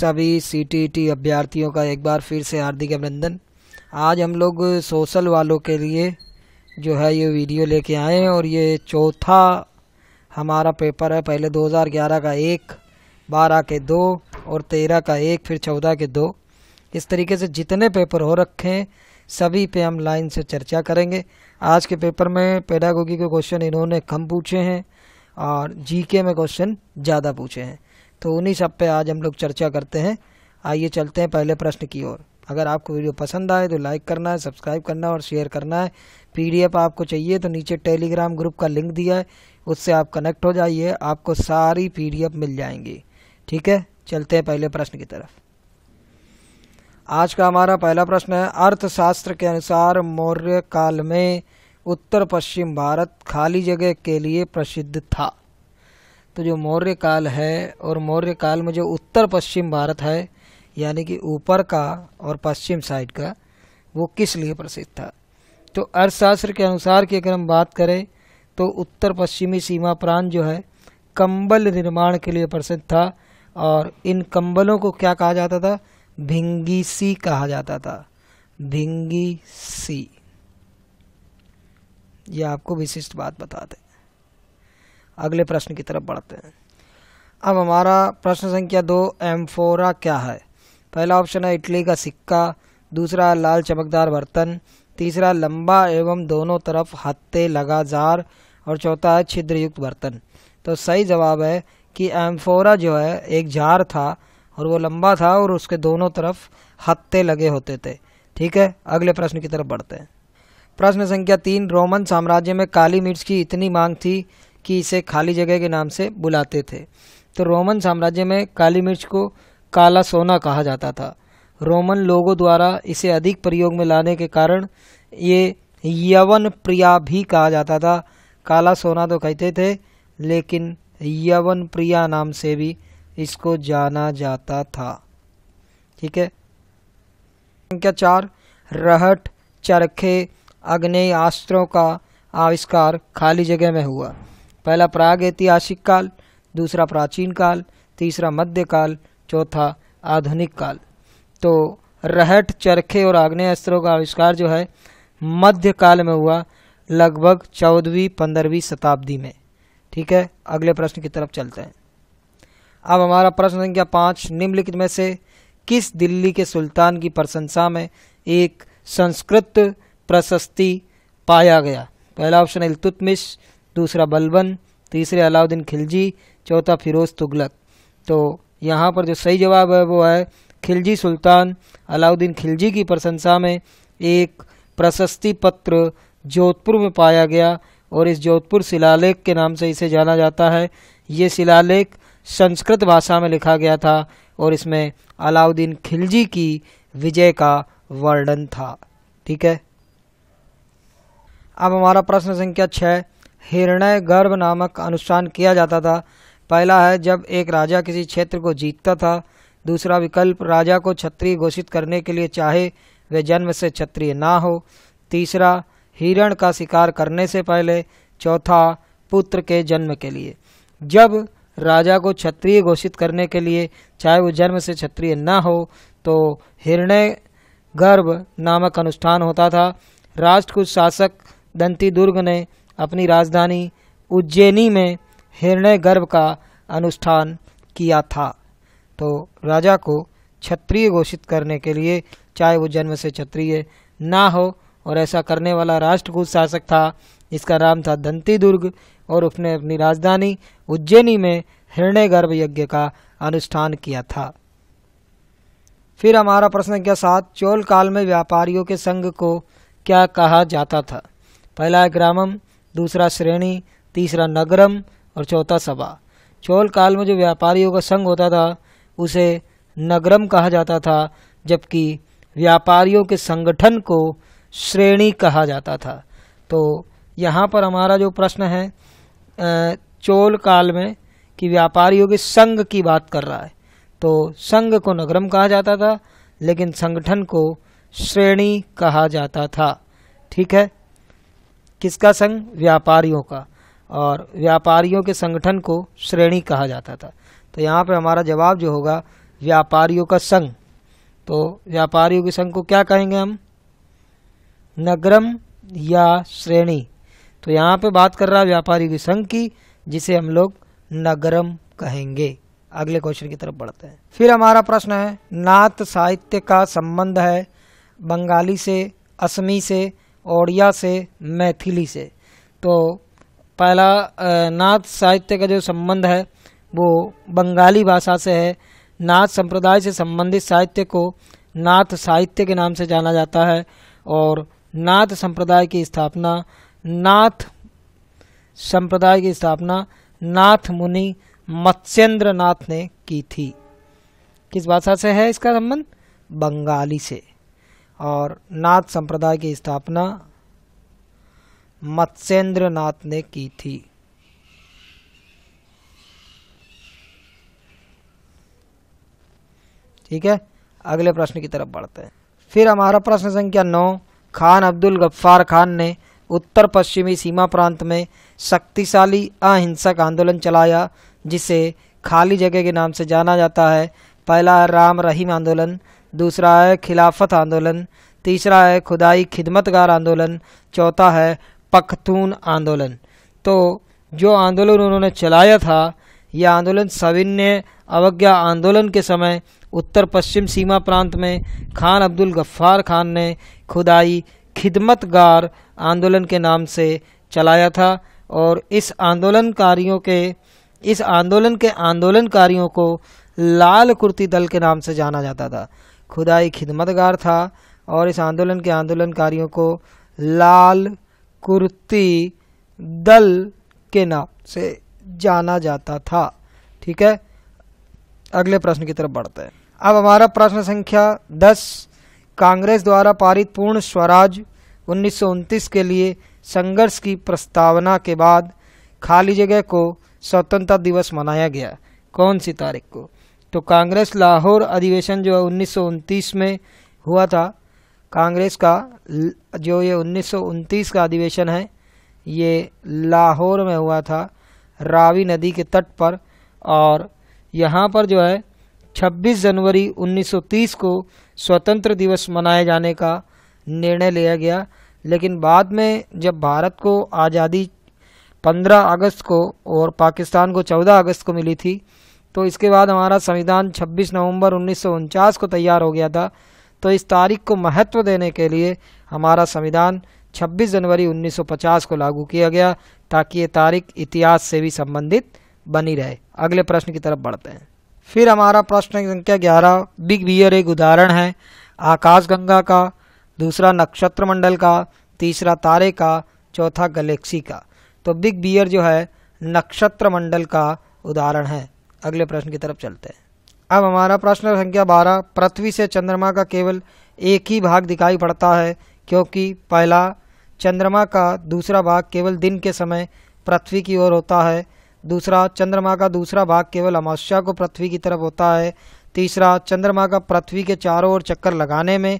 सभी सीटीटी अभ्यर्थियों का एक बार फिर से हार्दिक अभिनंदन आज हम लोग सोशल वालों के लिए जो है ये वीडियो लेके आए हैं और ये चौथा हमारा पेपर है पहले 2011 का एक 12 के दो और 13 का एक फिर 14 के दो इस तरीके से जितने पेपर हो रखे हैं सभी पे हम लाइन से चर्चा करेंगे आज के पेपर में पेडागोगी के क्वेश्चन इन्होंने कम पूछे हैं और जीके में क्वेश्चन ज़्यादा पूछे हैं तो उन्हीं सब पे आज हम लोग चर्चा करते हैं आइए चलते हैं पहले प्रश्न की ओर अगर आपको वीडियो पसंद आए तो लाइक करना है सब्सक्राइब करना है और शेयर करना है पीडीएफ आपको चाहिए तो नीचे टेलीग्राम ग्रुप का लिंक दिया है उससे आप कनेक्ट हो जाइए आपको सारी पीडीएफ मिल जाएंगी ठीक है चलते हैं पहले प्रश्न की तरफ आज का हमारा पहला प्रश्न है अर्थशास्त्र के अनुसार मौर्य काल में उत्तर पश्चिम भारत खाली जगह के लिए प्रसिद्ध था तो जो मौर्य काल है और मौर्य काल में जो उत्तर पश्चिम भारत है यानी कि ऊपर का और पश्चिम साइड का वो किस लिए प्रसिद्ध था तो अर्थशास्त्र के अनुसार की अगर हम बात करें तो उत्तर पश्चिमी सीमा प्रांत जो है कंबल निर्माण के लिए प्रसिद्ध था और इन कंबलों को क्या कहा जाता था भिंगीसी कहा जाता था भिंगीसी यह आपको विशिष्ट बात बता दें अगले प्रश्न की तरफ बढ़ते हैं अब हमारा प्रश्न संख्या दो एम्फोरा क्या है पहला ऑप्शन है इटली का सिक्का दूसरा लाल चमकदार बर्तन तीसरा लंबा एवं दोनों तरफ हत्ते लगा जार और चौथा है छिद्रयुक्त बर्तन तो सही जवाब है कि एम्फोरा जो है एक जार था और वो लंबा था और उसके दोनों तरफ हत्ते लगे होते थे ठीक है अगले प्रश्न की तरफ बढ़ते हैं प्रश्न संख्या तीन रोमन साम्राज्य में काली मिर्च की इतनी मांग थी कि इसे खाली जगह के नाम से बुलाते थे तो रोमन साम्राज्य में काली मिर्च को काला सोना कहा जाता था रोमन लोगों द्वारा इसे अधिक प्रयोग में लाने के कारण ये यवन प्रिया भी कहा जाता था काला सोना तो कहते थे लेकिन यवन प्रिया नाम से भी इसको जाना जाता था ठीक है संख्या चार रहट चरखे अग्नि अस्त्रों का आविष्कार खाली जगह में हुआ पहला प्राग ऐतिहासिक काल दूसरा प्राचीन काल तीसरा मध्यकाल चौथा आधुनिक काल तो रहट चरखे और आग्नेय अस्त्रों का आविष्कार जो है मध्य काल में हुआ लगभग चौदहवीं पंद्रहवीं शताब्दी में ठीक है अगले प्रश्न की तरफ चलते हैं अब हमारा प्रश्न संख्या पाँच निम्नलिखित में से किस दिल्ली के सुल्तान की प्रशंसा में एक संस्कृत प्रशस्ति पाया गया पहला ऑप्शन है इलतुतमिश दूसरा बलबन तीसरे अलाउद्दीन खिलजी चौथा फिरोज़ तुगलक तो यहाँ पर जो सही जवाब है वो है खिलजी सुल्तान अलाउद्दीन खिलजी की प्रशंसा में एक प्रशस्ति पत्र जोधपुर में पाया गया और इस जोधपुर शिलालेख के नाम से इसे जाना जाता है ये शिलालेख संस्कृत भाषा में लिखा गया था और इसमें अलाउद्दीन खिलजी की विजय का वर्णन था ठीक है अब हमारा प्रश्न संख्या छः हिरणय गर्भ नामक अनुष्ठान किया जाता था पहला है जब एक राजा किसी क्षेत्र को जीतता था दूसरा विकल्प राजा को क्षत्रिय घोषित करने के लिए चाहे वे जन्म से क्षत्रिय ना हो तीसरा हिरण का शिकार करने से पहले चौथा पुत्र के जन्म के लिए जब राजा को क्षत्रिय घोषित करने के लिए चाहे वो जन्म से क्षत्रिय न हो तो हिरणय गर्भ नामक अनुष्ठान होता था राष्ट्र कुछ शासक दंती दुर्ग ने अपनी राजधानी उज्जैनी में हिरणय गर्भ का अनुष्ठान किया था तो राजा को क्षत्रिय घोषित करने के लिए चाहे वो जन्म से क्षत्रिय ना हो और ऐसा करने वाला राष्ट्रकूट शासक था इसका नाम था दंती दुर्ग और उसने अपनी राजधानी उज्जैनी में हृणय गर्भ यज्ञ का अनुष्ठान किया था फिर हमारा प्रश्न क्या सात चोल काल में व्यापारियों के संघ को क्या कहा जाता था पहला ग्रामम दूसरा श्रेणी तीसरा नगरम और चौथा सभा चोल काल में जो व्यापारियों का संघ होता था उसे नगरम कहा जाता था जबकि व्यापारियों के संगठन को श्रेणी कहा जाता था तो यहाँ पर हमारा जो प्रश्न है चोल काल में कि व्यापारियों के संघ की बात कर रहा है तो संघ को नगरम कहा जाता था लेकिन संगठन को श्रेणी कहा जाता था ठीक है किसका संघ व्यापारियों का और व्यापारियों के संगठन को श्रेणी कहा जाता था तो यहाँ पे हमारा जवाब जो होगा व्यापारियों का संघ तो व्यापारियों के संघ को क्या कहेंगे हम नगरम या श्रेणी तो यहाँ पे बात कर रहा है व्यापारियों के संघ की जिसे हम लोग नगरम कहेंगे अगले क्वेश्चन की तरफ बढ़ते हैं फिर हमारा प्रश्न है नात साहित्य का संबंध है बंगाली से असमी से ओडिया से मैथिली से तो पहला नाथ साहित्य का जो संबंध है वो बंगाली भाषा से है नाथ संप्रदाय से संबंधित साहित्य को नाथ साहित्य के नाम से जाना जाता है और नाथ संप्रदाय की स्थापना नाथ संप्रदाय की स्थापना नाथ मुनि मत्स्येंद्र नाथ ने की थी किस भाषा से है इसका संबंध बंगाली से और नाथ संप्रदाय की स्थापना मत्स्येंद्र नाथ ने की थी ठीक है अगले प्रश्न की तरफ बढ़ते हैं फिर हमारा प्रश्न संख्या नौ खान अब्दुल गफ्फार खान ने उत्तर पश्चिमी सीमा प्रांत में शक्तिशाली अहिंसक आंदोलन चलाया जिसे खाली जगह के नाम से जाना जाता है पहला राम रहीम आंदोलन दूसरा है खिलाफत आंदोलन तीसरा है खुदाई खिदमतगार आंदोलन चौथा है पखतून आंदोलन तो जो आंदोलन उन्होंने चलाया था यह आंदोलन सविन्य अवज्ञा आंदोलन के समय उत्तर पश्चिम सीमा प्रांत में खान अब्दुल गफ्फार खान ने खुदाई खिदमतगार आंदोलन के नाम से चलाया था और इस आंदोलनकारियों के इस आंदोलन के आंदोलनकारियों को लाल कुर्ती दल के नाम से जाना जाता था खुदाई खिदमतगार था और इस आंदोलन के आंदोलनकारियों को लाल कुर्ती दल के नाम से जाना जाता था ठीक है अगले प्रश्न की तरफ बढ़ते हैं अब हमारा प्रश्न संख्या दस कांग्रेस द्वारा पारित पूर्ण स्वराज उन्नीस के लिए संघर्ष की प्रस्तावना के बाद खाली जगह को स्वतंत्रता दिवस मनाया गया कौन सी तारीख को तो कांग्रेस लाहौर अधिवेशन जो है उन्नीस में हुआ था कांग्रेस का जो ये उन्नीस का अधिवेशन है ये लाहौर में हुआ था रावी नदी के तट पर और यहाँ पर जो है 26 जनवरी 1930 को स्वतंत्र दिवस मनाए जाने का निर्णय लिया गया लेकिन बाद में जब भारत को आज़ादी 15 अगस्त को और पाकिस्तान को 14 अगस्त को मिली थी तो इसके बाद हमारा संविधान 26 नवंबर उन्नीस को तैयार हो गया था तो इस तारीख को महत्व देने के लिए हमारा संविधान 26 जनवरी 1950 को लागू किया गया ताकि ये तारीख इतिहास से भी संबंधित बनी रहे अगले प्रश्न की तरफ बढ़ते हैं फिर हमारा प्रश्न संख्या ग्यारह बिग बियर एक उदाहरण है आकाशगंगा का दूसरा नक्षत्र मंडल का तीसरा तारे का चौथा गलेक्सी का तो बिग बियर जो है नक्षत्र मंडल का उदाहरण है अगले प्रश्न की तरफ चलते हैं अब हमारा प्रश्न संख्या बारह पृथ्वी से चंद्रमा का केवल एक ही भाग दिखाई पड़ता है क्योंकि पहला चंद्रमा का दूसरा भाग केवल दिन के समय पृथ्वी की ओर होता है दूसरा चंद्रमा का दूसरा भाग केवल अमावस्या को पृथ्वी की तरफ होता है तीसरा चंद्रमा का पृथ्वी के चारों ओर चक्कर लगाने में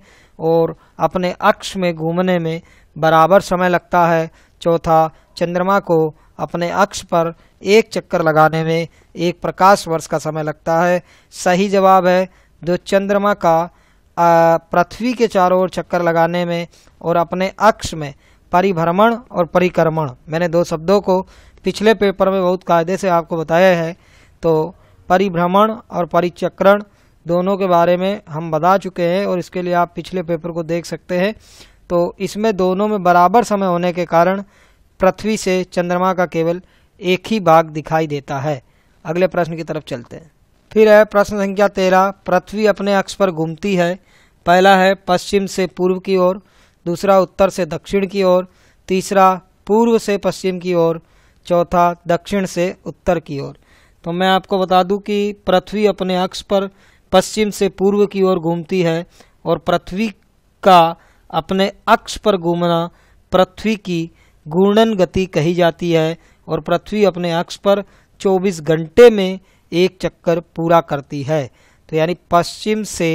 और अपने अक्ष में घूमने में बराबर समय लगता है चौथा चंद्रमा को अपने अक्ष पर एक चक्कर लगाने में एक प्रकाश वर्ष का समय लगता है सही जवाब है जो चंद्रमा का पृथ्वी के चारों ओर चक्कर लगाने में और अपने अक्ष में परिभ्रमण और परिक्रमण मैंने दो शब्दों को पिछले पेपर में बहुत कायदे से आपको बताया है तो परिभ्रमण और परिचक्रण दोनों के बारे में हम बता चुके हैं और इसके लिए आप पिछले पेपर को देख सकते हैं तो इसमें दोनों में बराबर समय होने के कारण पृथ्वी से चंद्रमा का केवल एक ही भाग दिखाई देता है अगले प्रश्न की तरफ चलते हैं फिर है प्रश्न संख्या तेरह पृथ्वी अपने अक्ष पर घूमती है पहला है पश्चिम से पूर्व की ओर दूसरा उत्तर से दक्षिण की ओर तीसरा पूर्व से पश्चिम की ओर चौथा दक्षिण से उत्तर की ओर तो मैं आपको बता दूं कि पृथ्वी अपने अक्ष पर पश्चिम से पूर्व की ओर घूमती है और पृथ्वी का अपने अक्ष पर घूमना पृथ्वी की घूर्णन गति कही जाती है और पृथ्वी अपने अक्ष पर 24 घंटे में एक चक्कर पूरा करती है तो यानी पश्चिम से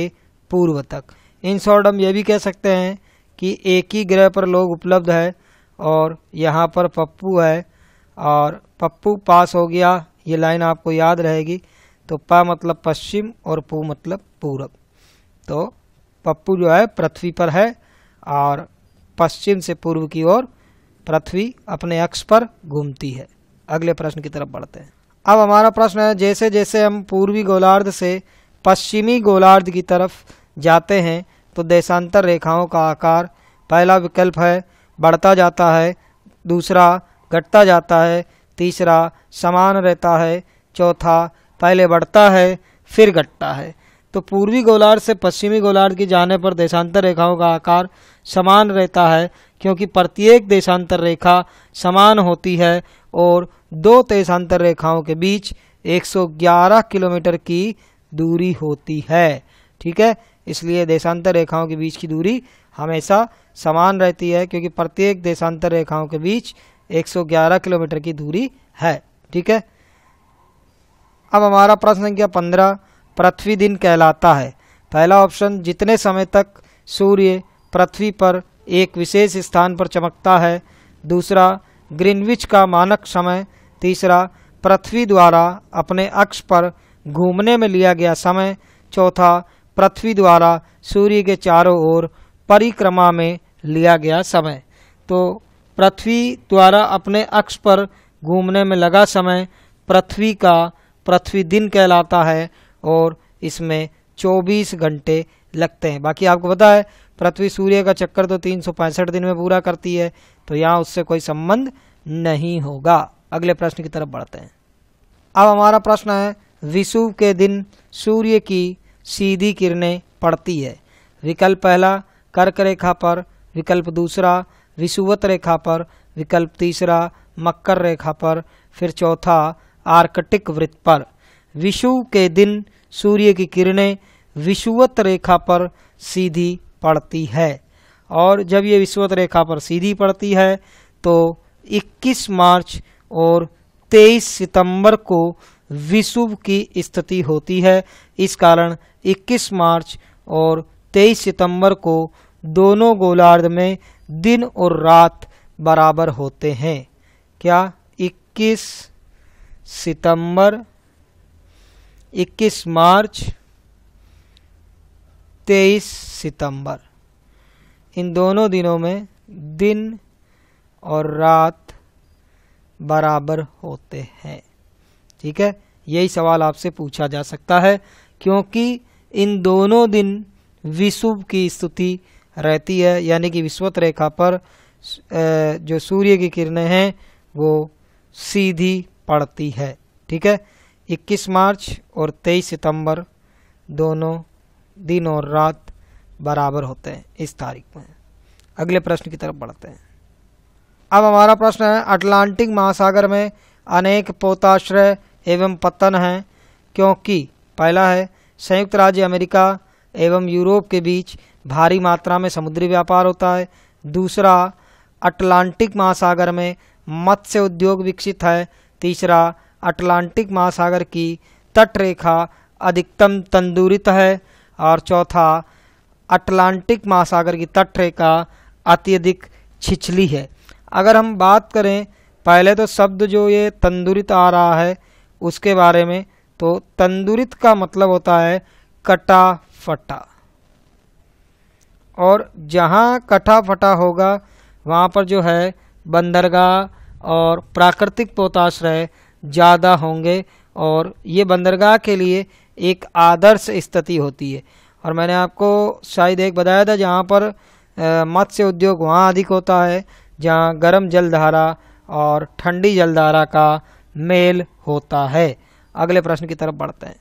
पूर्व तक इन शॉर्ट हम ये भी कह सकते हैं कि एक ही ग्रह पर लोग उपलब्ध है और यहाँ पर पप्पू है और पप्पू पास हो गया ये लाइन आपको याद रहेगी तो पा मतलब पश्चिम और पू मतलब पूरब तो पप्पू जो है पृथ्वी पर है और पश्चिम से पूर्व की ओर पृथ्वी अपने अक्ष पर घूमती है अगले प्रश्न की तरफ बढ़ते हैं अब हमारा प्रश्न है जैसे जैसे हम पूर्वी गोलार्ध से पश्चिमी गोलार्ध की तरफ जाते हैं तो देशांतर रेखाओं का आकार पहला विकल्प है बढ़ता जाता है दूसरा घटता जाता है तीसरा समान रहता है चौथा पहले बढ़ता है फिर घटता है तो पूर्वी गोलार्ध से पश्चिमी गोलार्ध की जाने पर देशांतर रेखाओं का आकार समान रहता है क्योंकि प्रत्येक देशांतर रेखा समान होती है और दो देशांतर रेखाओं के बीच 111 किलोमीटर की दूरी होती है ठीक है इसलिए देशांतर रेखाओं के बीच की दूरी हमेशा समान रहती है क्योंकि प्रत्येक देशांतर रेखाओं के बीच 111 किलोमीटर की दूरी है ठीक है अब हमारा प्रश्न संख्या पंद्रह पृथ्वी दिन कहलाता है पहला ऑप्शन जितने समय तक सूर्य पृथ्वी पर एक विशेष स्थान पर चमकता है दूसरा ग्रीनविच का मानक समय तीसरा पृथ्वी द्वारा अपने अक्ष पर घूमने में लिया गया समय चौथा पृथ्वी द्वारा सूर्य के चारों ओर परिक्रमा में लिया गया समय तो पृथ्वी द्वारा अपने अक्ष पर घूमने में लगा समय पृथ्वी का पृथ्वी दिन कहलाता है और इसमें 24 घंटे लगते हैं बाकी आपको पता है पृथ्वी सूर्य का चक्कर तो तीन दिन में पूरा करती है तो यहाँ उससे कोई संबंध नहीं होगा अगले प्रश्न की तरफ बढ़ते हैं अब हमारा प्रश्न है विषु के दिन सूर्य की सीधी किरणें पड़ती है विकल्प पहला कर्क रेखा पर विकल्प दूसरा विषुवत रेखा पर विकल्प तीसरा मकर रेखा पर फिर चौथा आर्कटिक वृत्त पर विषु के दिन सूर्य की किरणें विषुवत रेखा पर सीधी पड़ती है और जब ये विश्वत रेखा पर सीधी पड़ती है तो 21 मार्च और 23 सितंबर को विषुव की स्थिति होती है इस कारण 21 मार्च और 23 सितंबर को दोनों गोलार्ध में दिन और रात बराबर होते हैं क्या 21 सितंबर 21 मार्च तेईस सितंबर इन दोनों दिनों में दिन और रात बराबर होते हैं ठीक है यही सवाल आपसे पूछा जा सकता है क्योंकि इन दोनों दिन विशुभ की स्थिति रहती है यानी कि विश्वत रेखा पर जो सूर्य की किरणें हैं वो सीधी पड़ती है ठीक है 21 मार्च और 23 सितंबर दोनों दिन और रात बराबर होते हैं इस तारीख में अगले प्रश्न की तरफ बढ़ते हैं अब हमारा प्रश्न है अटलांटिक महासागर में अनेक पोताश्रय एवं पतन हैं क्योंकि पहला है संयुक्त राज्य अमेरिका एवं यूरोप के बीच भारी मात्रा में समुद्री व्यापार होता है दूसरा अटलांटिक महासागर में मत्स्य उद्योग विकसित है तीसरा अटलांटिक महासागर की तटरेखा अधिकतम तंदूरित है और चौथा अटलांटिक महासागर की तटरेखा अत्यधिक छिछली है अगर हम बात करें पहले तो शब्द जो ये तंदुरित आ रहा है उसके बारे में तो तंदुरित का मतलब होता है कटा फटा और जहाँ कटा फटा होगा वहाँ पर जो है बंदरगाह और प्राकृतिक पोताश्रय ज़्यादा होंगे और ये बंदरगाह के लिए एक आदर्श स्थिति होती है और मैंने आपको शायद एक बताया था जहाँ पर मत्स्य उद्योग वहाँ अधिक होता है जहाँ गर्म जलधारा और ठंडी जलधारा का मेल होता है अगले प्रश्न की तरफ बढ़ते हैं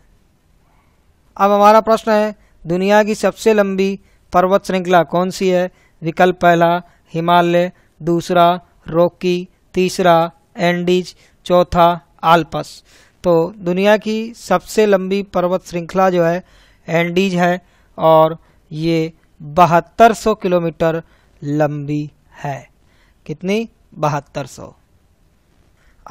अब हमारा प्रश्न है दुनिया की सबसे लंबी पर्वत श्रृंखला कौन सी है विकल्प पहला हिमालय दूसरा रोकी तीसरा एंडीज चौथा आल्पस तो दुनिया की सबसे लंबी पर्वत श्रृंखला जो है एंडीज है और ये बहत्तर सौ किलोमीटर लंबी है कितनी बहत्तर सौ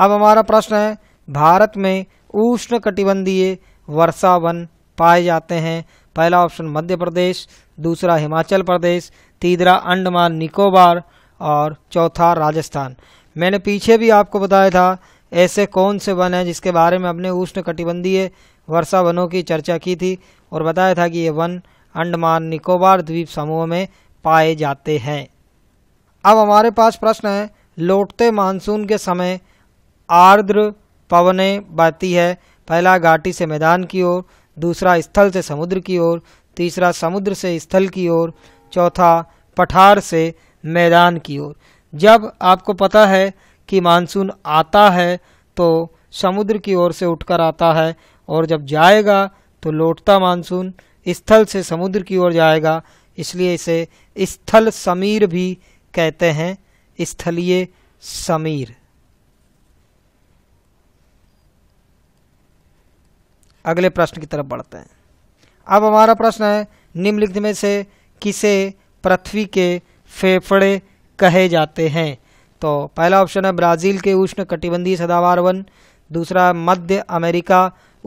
अब हमारा प्रश्न है भारत में उष्ण कटिबंधीय वर्षा वन पाए जाते हैं पहला ऑप्शन मध्य प्रदेश दूसरा हिमाचल प्रदेश तीसरा अंडमान निकोबार और चौथा राजस्थान मैंने पीछे भी आपको बताया था ऐसे कौन से वन हैं जिसके बारे में हमने उष्ण कटिबंधीय वर्षा वनों की चर्चा की थी और बताया था कि ये वन अंडमान निकोबार द्वीप समूह में पाए जाते हैं अब हमारे पास प्रश्न है लौटते मानसून के समय आर्द्र पवने बहती है पहला घाटी से मैदान की ओर दूसरा स्थल से समुद्र की ओर तीसरा समुद्र से स्थल की ओर चौथा पठार से मैदान की ओर जब आपको पता है कि मानसून आता है तो समुद्र की ओर से उठकर आता है और जब जाएगा तो लौटता मानसून स्थल से समुद्र की ओर जाएगा इसलिए इसे स्थल समीर भी कहते हैं स्थलीय समीर अगले प्रश्न की तरफ बढ़ते हैं अब हमारा प्रश्न है निम्नलिखित में से किसे पृथ्वी के फेफड़े कहे जाते हैं तो पहला ऑप्शन है ब्राज़ील के उष्ण कटिबंधीय सदावार वन दूसरा मध्य अमेरिका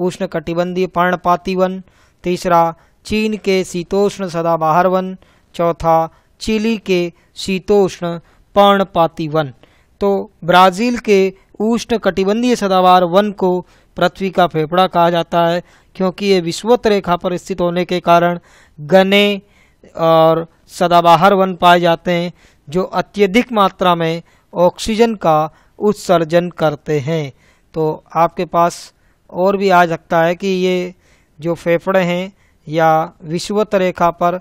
उष्ण कटिबंधीय पर्णपाती वन तीसरा चीन के शीतोष्ण सदाबहार वन चौथा चिली के शीतोष्ण पर्णपाती वन तो ब्राज़ील के उष्ण कटिबंधीय सदावार वन को पृथ्वी का फेफड़ा कहा जाता है क्योंकि ये विश्वत रेखा पर स्थित होने के कारण गने और सदाबहार वन पाए जाते हैं जो अत्यधिक मात्रा में ऑक्सीजन का उत्सर्जन करते हैं तो आपके पास और भी आ सकता है कि ये जो फेफड़े हैं या विश्वत रेखा पर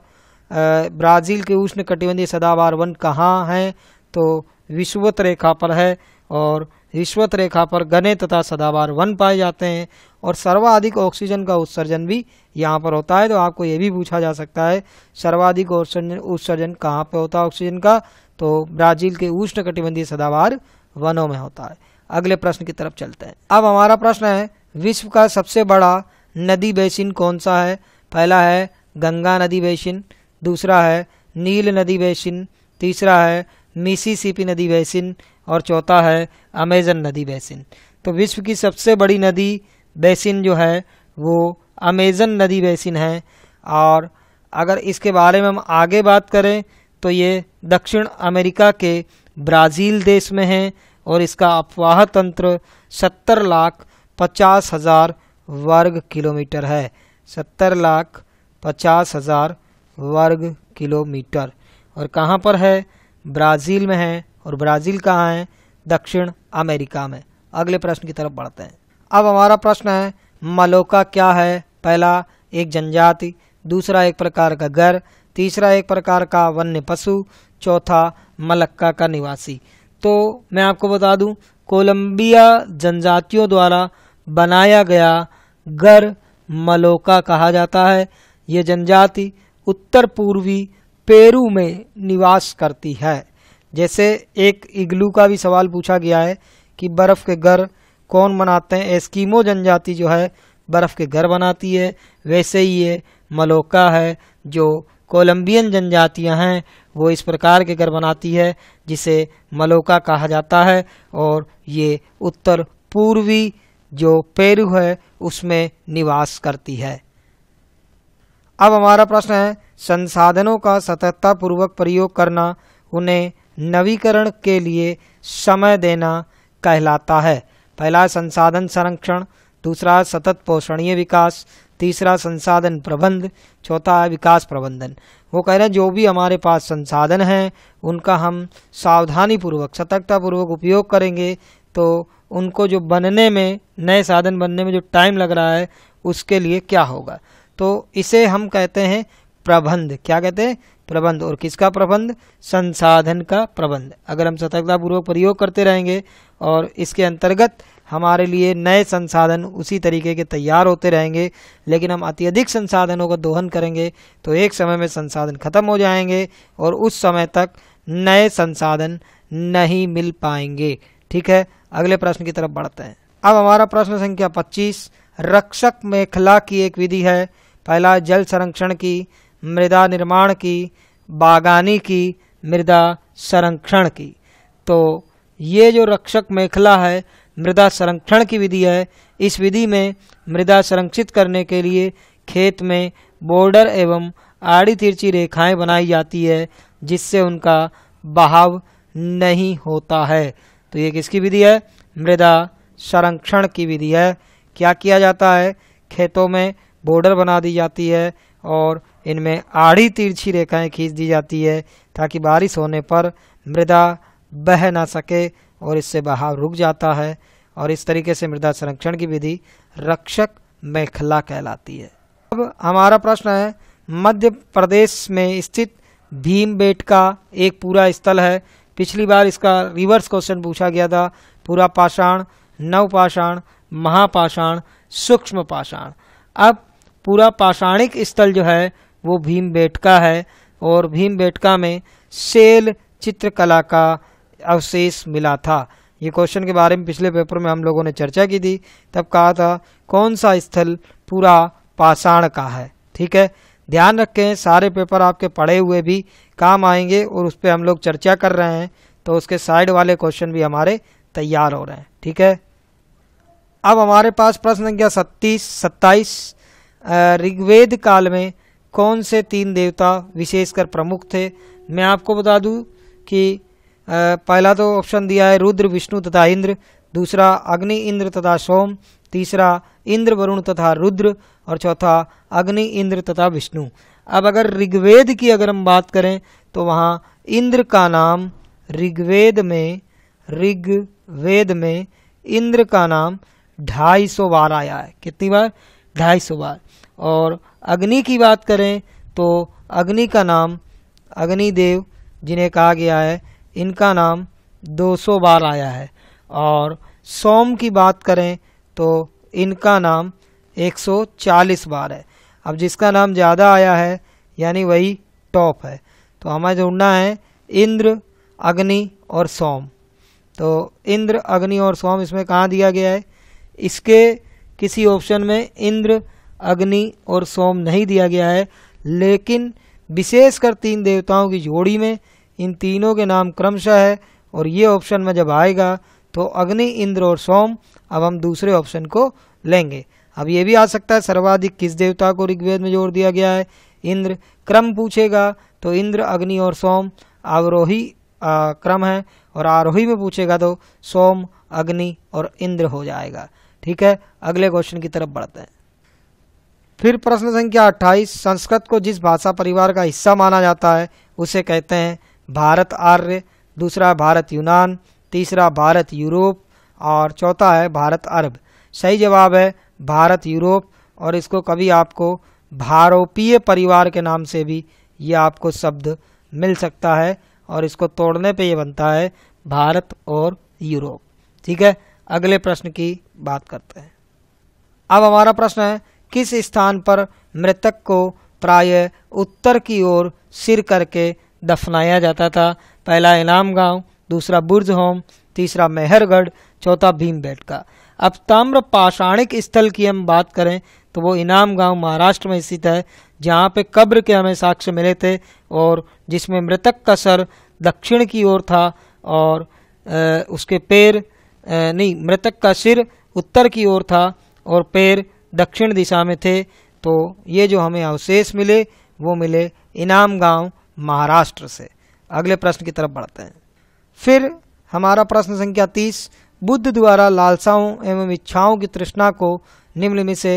ब्राज़ील के उष्ण कटिबंधीय सदाबार वन कहाँ हैं तो विश्वत रेखा पर है और विश्वत रेखा पर घने तथा सदाबार वन पाए जाते हैं और सर्वाधिक ऑक्सीजन का उत्सर्जन भी यहाँ पर होता है तो आपको ये भी पूछा जा सकता है सर्वाधिक ऑक्सीजन उत्सर्जन कहाँ पर होता है ऑक्सीजन का तो ब्राजील के उष्ण कटिबंधीय सदावार वनों में होता है अगले प्रश्न की तरफ चलते हैं अब हमारा प्रश्न है विश्व का सबसे बड़ा नदी बेसिन कौन सा है पहला है गंगा नदी बेसिन दूसरा है नील नदी बेसिन तीसरा है मिसीसीपी नदी बेसिन और चौथा है अमेजन नदी बेसिन तो विश्व की सबसे बड़ी नदी बेसिन जो है वो अमेजन नदी बेसिन है और अगर इसके बारे में हम आगे बात करें तो ये दक्षिण अमेरिका के ब्राज़ील देश में है और इसका अफवाह तंत्र सत्तर लाख पचास हज़ार वर्ग किलोमीटर है सत्तर लाख पचास हज़ार वर्ग किलोमीटर और कहाँ पर है ब्राज़ील में है और ब्राज़ील कहाँ है दक्षिण अमेरिका में अगले प्रश्न की तरफ बढ़ते हैं अब हमारा प्रश्न है मलोका क्या है पहला एक जनजाति दूसरा एक प्रकार का घर तीसरा एक प्रकार का वन्य पशु चौथा मलक्का का निवासी तो मैं आपको बता दूं कोलंबिया जनजातियों द्वारा बनाया गया गर मलोका कहा जाता है ये जनजाति उत्तर पूर्वी पेरू में निवास करती है जैसे एक इग्लू का भी सवाल पूछा गया है कि बर्फ़ के घर कौन बनाते हैं एस्कीमो जनजाति जो है बर्फ़ के घर बनाती है वैसे ही ये मलोका है जो कोलंबियन जनजातियां हैं वो इस प्रकार के घर बनाती है जिसे मलोका कहा जाता है और ये उत्तर पूर्वी जो पेरू है उसमें निवास करती है अब हमारा प्रश्न है संसाधनों का सतर्कता पूर्वक प्रयोग करना उन्हें नवीकरण के लिए समय देना कहलाता है पहला संसाधन संरक्षण दूसरा सतत पोषणीय विकास तीसरा संसाधन प्रबंध चौथा है विकास प्रबंधन वो कह रहे हैं जो भी हमारे पास संसाधन हैं उनका हम सावधानी सतर्कता सतर्कतापूर्वक उपयोग करेंगे तो उनको जो बनने में नए साधन बनने में जो टाइम लग रहा है उसके लिए क्या होगा तो इसे हम कहते हैं प्रबंध क्या कहते हैं प्रबंध और किसका प्रबंध संसाधन का प्रबंध अगर हम सतर्कतापूर्वक प्रयोग करते रहेंगे और इसके अंतर्गत हमारे लिए नए संसाधन उसी तरीके के तैयार होते रहेंगे लेकिन हम अत्यधिक संसाधनों का दोहन करेंगे तो एक समय में संसाधन खत्म हो जाएंगे और उस समय तक नए संसाधन नहीं मिल पाएंगे ठीक है अगले प्रश्न की तरफ बढ़ते हैं अब हमारा प्रश्न संख्या पच्चीस रक्षक मेखला की एक विधि है पहला जल संरक्षण की मृदा निर्माण की बागानी की मृदा संरक्षण की तो ये जो रक्षक मेखला है मृदा संरक्षण की विधि है इस विधि में मृदा संरक्षित करने के लिए खेत में बॉर्डर एवं आड़ी तिरछी रेखाएं बनाई जाती है जिससे उनका बहाव नहीं होता है तो ये किसकी विधि है मृदा संरक्षण की विधि है क्या किया जाता है खेतों में बॉर्डर बना दी जाती है और इनमें आड़ी तिरछी रेखाएं खींच दी जाती है ताकि बारिश होने पर मृदा बह ना सके और इससे बहाव रुक जाता है और इस तरीके से मृदा संरक्षण की विधि रक्षक मेखला कहलाती है अब हमारा प्रश्न है मध्य प्रदेश में स्थित भीम का एक पूरा स्थल है पिछली बार इसका रिवर्स क्वेश्चन पूछा गया था पूरा पाषाण नवपाषाण महापाषाण सूक्ष्म पाषाण अब पूरा पाषाणिक स्थल जो है वो भीमबेटका है और भीम में सेल चित्रकला का अवशेष मिला था ये क्वेश्चन के बारे में पिछले पेपर में हम लोगों ने चर्चा की थी तब कहा था कौन सा स्थल पूरा पाषाण का है ठीक है ध्यान रखें सारे पेपर आपके पढ़े हुए भी काम आएंगे और उस पर हम लोग चर्चा कर रहे हैं तो उसके साइड वाले क्वेश्चन भी हमारे तैयार हो रहे हैं ठीक है अब हमारे पास प्रश्न संख्या सत्तीस सत्ताईस ऋग्वेद काल में कौन से तीन देवता विशेषकर प्रमुख थे मैं आपको बता दूं कि पहला तो ऑप्शन दिया है रुद्र विष्णु तथा इंद्र दूसरा अग्नि इंद्र तथा सोम तीसरा इंद्र वरुण तथा रुद्र और चौथा अग्नि इंद्र तथा विष्णु अब अगर ऋग्वेद की अगर हम बात करें तो वहाँ इंद्र का नाम ऋग्वेद में ऋग्वेद में इंद्र का नाम ढाई सौ बार आया है कितनी बार ढाई सौ बार और अग्नि की बात करें तो अग्नि का नाम अग्निदेव जिन्हें कहा गया है इनका नाम 200 बार आया है और सोम की बात करें तो इनका नाम 140 बार है अब जिसका नाम ज़्यादा आया है यानी वही टॉप है तो हमें ढूंढना है इंद्र अग्नि और सोम तो इंद्र अग्नि और सोम इसमें कहाँ दिया गया है इसके किसी ऑप्शन में इंद्र अग्नि और सोम नहीं दिया गया है लेकिन विशेषकर तीन देवताओं की जोड़ी में इन तीनों के नाम क्रमशः है और ये ऑप्शन में जब आएगा तो अग्नि इंद्र और सोम अब हम दूसरे ऑप्शन को लेंगे अब ये भी आ सकता है सर्वाधिक किस देवता को ऋग्वेद में जोड़ दिया गया है इंद्र क्रम पूछेगा तो इंद्र अग्नि और सोम अवरोही क्रम है और आरोही में पूछेगा तो सोम अग्नि और इंद्र हो जाएगा ठीक है अगले क्वेश्चन की तरफ बढ़ते हैं फिर प्रश्न संख्या 28 संस्कृत को जिस भाषा परिवार का हिस्सा माना जाता है उसे कहते हैं भारत आर्य दूसरा भारत यूनान तीसरा भारत यूरोप और चौथा है भारत अरब सही जवाब है भारत यूरोप और इसको कभी आपको भारोपीय परिवार के नाम से भी ये आपको शब्द मिल सकता है और इसको तोड़ने पे ये बनता है भारत और यूरोप ठीक है अगले प्रश्न की बात करते हैं अब हमारा प्रश्न है किस स्थान पर मृतक को प्राय उत्तर की ओर सिर करके दफनाया जाता था पहला इनाम गांव दूसरा बुर्ज होम तीसरा मेहरगढ़ चौथा भीम का अब ताम्र पाषाणिक स्थल की हम बात करें तो वो इनाम गांव महाराष्ट्र में स्थित है जहाँ पे कब्र के हमें साक्ष्य मिले थे और जिसमें मृतक का सर दक्षिण की ओर था और उसके पैर नहीं मृतक का सिर उत्तर की ओर था और पैर दक्षिण दिशा में थे तो ये जो हमें अवशेष मिले वो मिले इनाम गांव महाराष्ट्र से अगले प्रश्न की तरफ बढ़ते हैं फिर हमारा प्रश्न संख्या तीस बुद्ध द्वारा लालसाओं एवं इच्छाओं की तृष्णा को निम्न में से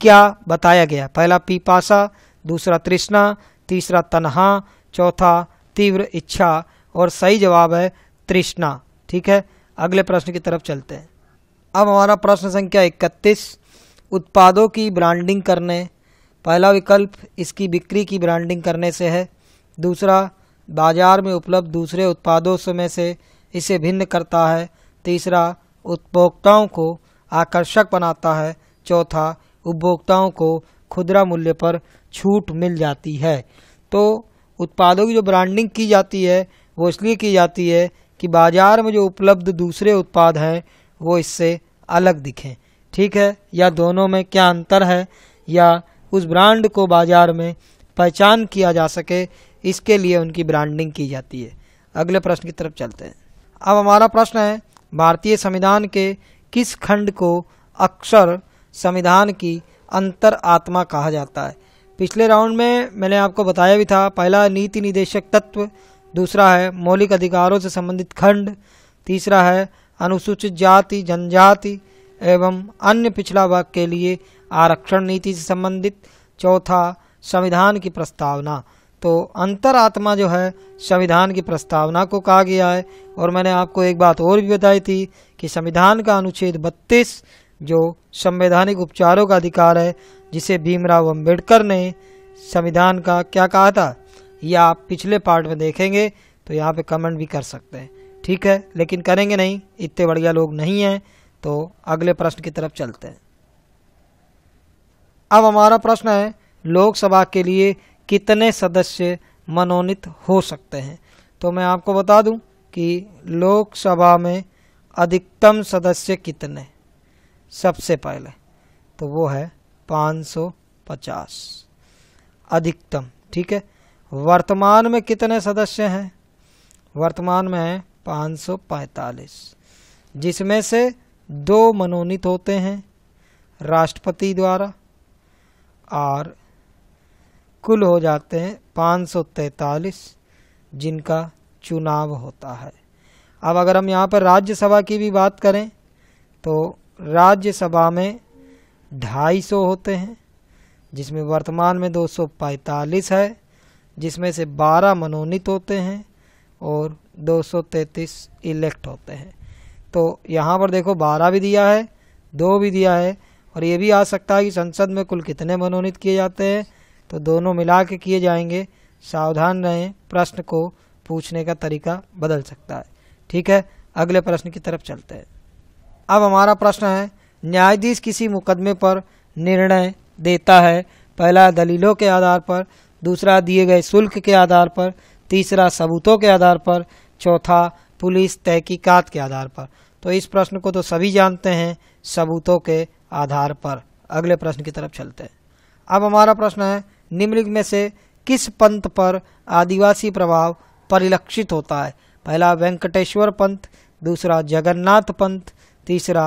क्या बताया गया पहला पीपासा दूसरा तृष्णा तीसरा तनहा चौथा तीव्र इच्छा और सही जवाब है तृष्णा ठीक है अगले प्रश्न की तरफ चलते हैं अब हमारा प्रश्न संख्या इकतीस उत्पादों की ब्रांडिंग करने पहला विकल्प इसकी बिक्री की ब्रांडिंग करने से है दूसरा बाजार में उपलब्ध दूसरे उत्पादों में से इसे भिन्न करता है तीसरा उपभोक्ताओं को आकर्षक बनाता है चौथा उपभोक्ताओं को खुदरा मूल्य पर छूट मिल जाती है तो उत्पादों की जो ब्रांडिंग की जाती है वो इसलिए की जाती है कि बाजार में जो उपलब्ध दूसरे उत्पाद हैं वो इससे अलग दिखें ठीक है या दोनों में क्या अंतर है या उस ब्रांड को बाज़ार में पहचान किया जा सके इसके लिए उनकी ब्रांडिंग की जाती है अगले प्रश्न की तरफ चलते हैं अब हमारा प्रश्न है भारतीय संविधान के किस खंड को अक्सर संविधान की अंतर आत्मा कहा जाता है पिछले राउंड में मैंने आपको बताया भी था पहला नीति निदेशक तत्व दूसरा है मौलिक अधिकारों से संबंधित खंड तीसरा है अनुसूचित जाति जनजाति एवं अन्य पिछड़ा वर्ग के लिए आरक्षण नीति से संबंधित चौथा संविधान की प्रस्तावना तो अंतरात्मा जो है संविधान की प्रस्तावना को कहा गया है और मैंने आपको एक बात और भी बताई थी कि संविधान का अनुच्छेद 32 जो संवैधानिक उपचारों का अधिकार है जिसे भीमराव अंबेडकर ने संविधान का क्या कहा था यह आप पिछले पार्ट में देखेंगे तो यहाँ पे कमेंट भी कर सकते हैं ठीक है लेकिन करेंगे नहीं इतने बढ़िया लोग नहीं हैं तो अगले प्रश्न की तरफ चलते हैं अब हमारा प्रश्न है लोकसभा के लिए कितने सदस्य मनोनीत हो सकते हैं तो मैं आपको बता दूं कि लोकसभा में अधिकतम सदस्य कितने सबसे पहले तो वो है 550 अधिकतम ठीक है वर्तमान में कितने सदस्य हैं वर्तमान में है 545 जिसमें से दो मनोनीत होते हैं राष्ट्रपति द्वारा और कुल हो जाते हैं पाँच सौ जिनका चुनाव होता है अब अगर हम यहाँ पर राज्यसभा की भी बात करें तो राज्यसभा में ढाई सौ होते हैं जिसमें वर्तमान में दो सौ पैंतालीस है जिसमें से बारह मनोनीत होते हैं और दो सौ इलेक्ट होते हैं तो यहाँ पर देखो बारह भी दिया है दो भी दिया है और ये भी आ सकता है कि संसद में कुल कितने मनोनीत किए जाते हैं तो दोनों मिला के किए जाएंगे सावधान रहें प्रश्न को पूछने का तरीका बदल सकता है ठीक है अगले प्रश्न की तरफ चलते हैं अब हमारा प्रश्न है न्यायाधीश किसी मुकदमे पर निर्णय देता है पहला दलीलों के आधार पर दूसरा दिए गए शुल्क के आधार पर तीसरा सबूतों के आधार पर चौथा पुलिस तहकीकात के आधार पर तो इस प्रश्न को तो सभी जानते हैं सबूतों के आधार पर अगले प्रश्न की तरफ चलते हैं अब हमारा प्रश्न है निम्नलिखित में से किस पंथ पर आदिवासी प्रभाव परिलक्षित होता है पहला वेंकटेश्वर पंथ दूसरा जगन्नाथ पंथ तीसरा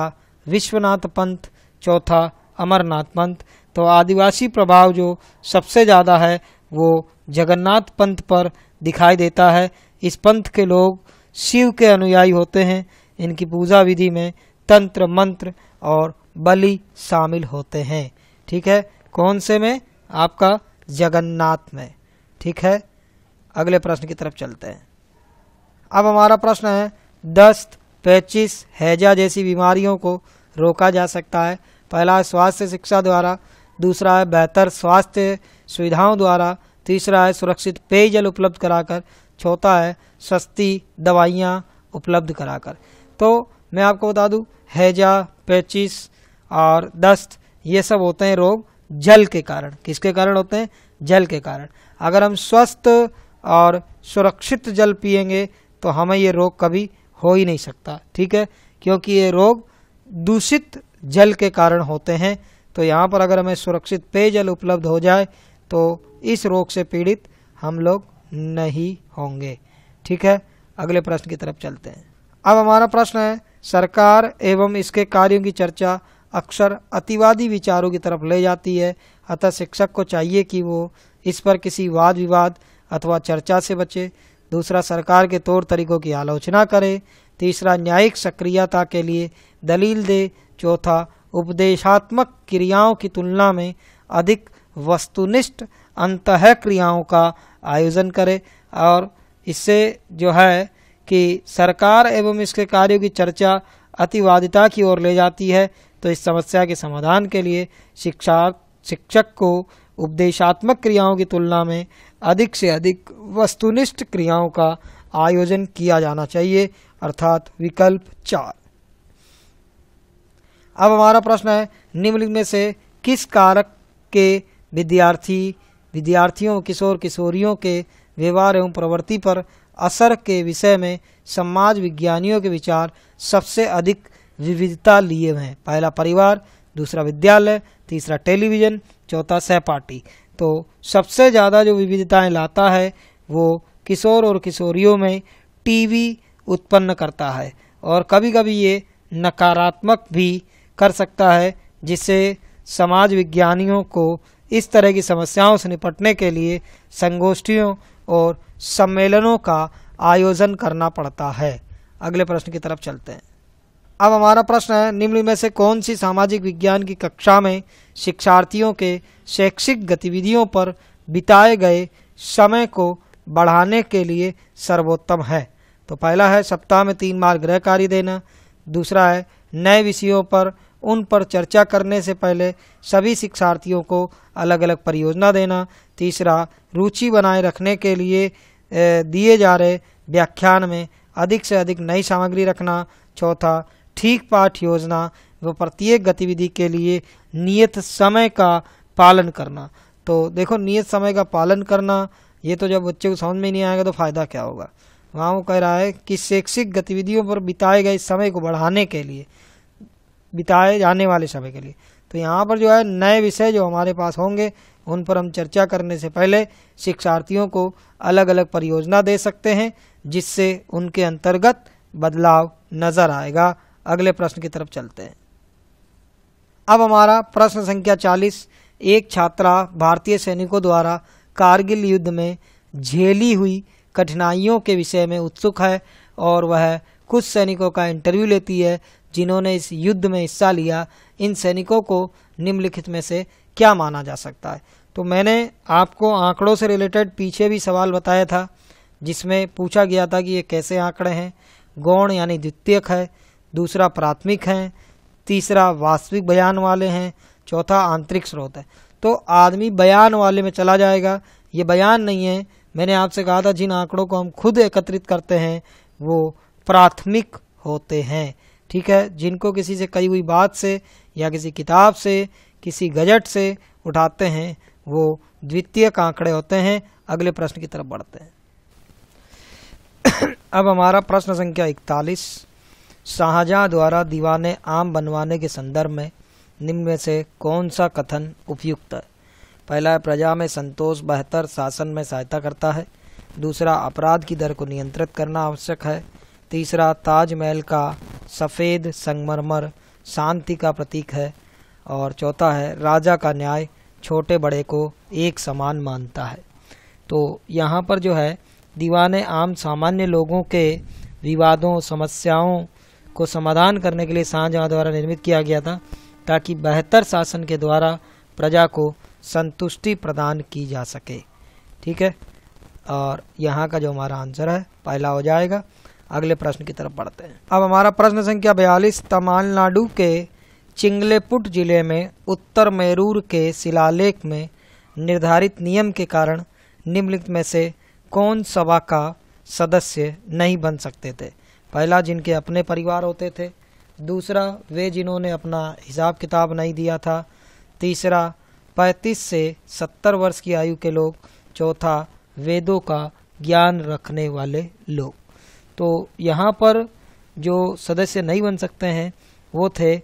विश्वनाथ पंथ चौथा अमरनाथ पंथ तो आदिवासी प्रभाव जो सबसे ज़्यादा है वो जगन्नाथ पंथ पर दिखाई देता है इस पंथ के लोग शिव के अनुयायी होते हैं इनकी पूजा विधि में तंत्र मंत्र और बलि शामिल होते हैं ठीक है कौन से में आपका जगन्नाथ में ठीक है अगले प्रश्न की तरफ चलते हैं अब हमारा प्रश्न है दस्त पैचिस हैजा जैसी बीमारियों को रोका जा सकता है पहला है स्वास्थ्य शिक्षा द्वारा दूसरा है बेहतर स्वास्थ्य सुविधाओं द्वारा तीसरा है सुरक्षित पेयजल उपलब्ध कराकर चौथा है सस्ती दवाइयाँ उपलब्ध कराकर तो मैं आपको बता दूँ हैजा पैचिस और दस्त ये सब होते हैं रोग जल के कारण किसके कारण होते हैं जल के कारण अगर हम स्वस्थ और सुरक्षित जल पिएंगे तो हमें ये रोग कभी हो ही नहीं सकता ठीक है क्योंकि ये रोग दूषित जल के कारण होते हैं तो यहाँ पर अगर हमें सुरक्षित पेयजल उपलब्ध हो जाए तो इस रोग से पीड़ित हम लोग नहीं होंगे ठीक है अगले प्रश्न की तरफ चलते हैं अब हमारा प्रश्न है सरकार एवं इसके कार्यों की चर्चा अक्सर अतिवादी विचारों की तरफ ले जाती है अतः शिक्षक को चाहिए कि वो इस पर किसी वाद विवाद अथवा चर्चा से बचे दूसरा सरकार के तौर तरीकों की आलोचना करे तीसरा न्यायिक सक्रियता के लिए दलील दे चौथा उपदेशात्मक क्रियाओं की तुलना में अधिक वस्तुनिष्ठ अंत क्रियाओं का आयोजन करे और इससे जो है कि सरकार एवं इसके कार्यों की चर्चा अतिवादिता की ओर ले जाती है तो इस समस्या के समाधान के लिए शिक्षा शिक्षक को उपदेशात्मक क्रियाओं की तुलना में अधिक से अधिक वस्तुनिष्ठ क्रियाओं का आयोजन किया जाना चाहिए अर्थात विकल्प चार अब हमारा प्रश्न है निम्नलिखित में से किस कारक के विद्यार्थी विद्यार्थियों किशोर किशोरियों के व्यवहार एवं प्रवृत्ति पर असर के विषय में समाज विज्ञानियों के विचार सबसे अधिक विविधता लिए हैं पहला परिवार दूसरा विद्यालय तीसरा टेलीविज़न चौथा सहपाठी तो सबसे ज़्यादा जो विविधताएं लाता है वो किशोर और किशोरियों में टीवी उत्पन्न करता है और कभी कभी ये नकारात्मक भी कर सकता है जिससे समाज विज्ञानियों को इस तरह की समस्याओं से निपटने के लिए संगोष्ठियों और सम्मेलनों का आयोजन करना पड़ता है अगले प्रश्न की तरफ चलते हैं अब हमारा प्रश्न है निम्न में से कौन सी सामाजिक विज्ञान की कक्षा में शिक्षार्थियों के शैक्षिक गतिविधियों पर बिताए गए समय को बढ़ाने के लिए सर्वोत्तम है तो पहला है सप्ताह में तीन बार गृह कार्य देना दूसरा है नए विषयों पर उन पर चर्चा करने से पहले सभी शिक्षार्थियों को अलग अलग परियोजना देना तीसरा रुचि बनाए रखने के लिए दिए जा रहे व्याख्यान में अधिक से अधिक नई सामग्री रखना चौथा ठीक पाठ योजना व प्रत्येक गतिविधि के लिए नियत समय का पालन करना तो देखो नियत समय का पालन करना ये तो जब बच्चे को समझ में नहीं आएगा तो फ़ायदा क्या होगा वहाँ वो कह रहा है कि शैक्षिक गतिविधियों पर बिताए गए समय को बढ़ाने के लिए बिताए जाने वाले समय के लिए तो यहाँ पर जो है नए विषय जो हमारे पास होंगे उन पर हम चर्चा करने से पहले शिक्षार्थियों को अलग अलग परियोजना दे सकते हैं जिससे उनके अंतर्गत बदलाव नज़र आएगा अगले प्रश्न की तरफ चलते हैं अब हमारा प्रश्न संख्या चालीस एक छात्रा भारतीय सैनिकों द्वारा कारगिल युद्ध में झेली हुई कठिनाइयों के विषय में उत्सुक है और वह कुछ सैनिकों का इंटरव्यू लेती है जिन्होंने इस युद्ध में हिस्सा लिया इन सैनिकों को निम्नलिखित में से क्या माना जा सकता है तो मैंने आपको आंकड़ों से रिलेटेड पीछे भी सवाल बताया था जिसमें पूछा गया था कि ये कैसे आंकड़े हैं गौण यानी द्वितीयक है दूसरा प्राथमिक हैं तीसरा वास्तविक बयान वाले हैं चौथा आंतरिक स्रोत है तो आदमी बयान वाले में चला जाएगा ये बयान नहीं है मैंने आपसे कहा था जिन आंकड़ों को हम खुद एकत्रित करते हैं वो प्राथमिक होते हैं ठीक है जिनको किसी से कही हुई बात से या किसी किताब से किसी गजट से उठाते हैं वो द्वितीय आंकड़े होते हैं अगले प्रश्न की तरफ बढ़ते हैं अब हमारा प्रश्न संख्या इकतालीस शाहजहाँ द्वारा दीवाने आम बनवाने के संदर्भ में निम्न में से कौन सा कथन उपयुक्त है पहला है प्रजा में संतोष बेहतर शासन में सहायता करता है दूसरा अपराध की दर को नियंत्रित करना आवश्यक है तीसरा ताजमहल का सफ़ेद संगमरमर शांति का प्रतीक है और चौथा है राजा का न्याय छोटे बड़े को एक समान मानता है तो यहाँ पर जो है दीवाने आम सामान्य लोगों के विवादों समस्याओं को समाधान करने के लिए शाहजहाँ द्वारा निर्मित किया गया था ताकि बेहतर शासन के द्वारा प्रजा को संतुष्टि प्रदान की जा सके ठीक है और यहाँ का जो हमारा आंसर है पहला हो जाएगा अगले प्रश्न की तरफ बढ़ते हैं अब हमारा प्रश्न संख्या बयालीस तमिलनाडु के चिंगलेपुट जिले में उत्तर मेरूर के शिलालेख में निर्धारित नियम के कारण निम्नलिखित में से कौन सभा का सदस्य नहीं बन सकते थे पहला जिनके अपने परिवार होते थे दूसरा वे जिन्होंने अपना हिसाब किताब नहीं दिया था तीसरा 35 से 70 वर्ष की आयु के लोग चौथा वेदों का ज्ञान रखने वाले लोग तो यहाँ पर जो सदस्य नहीं बन सकते हैं वो थे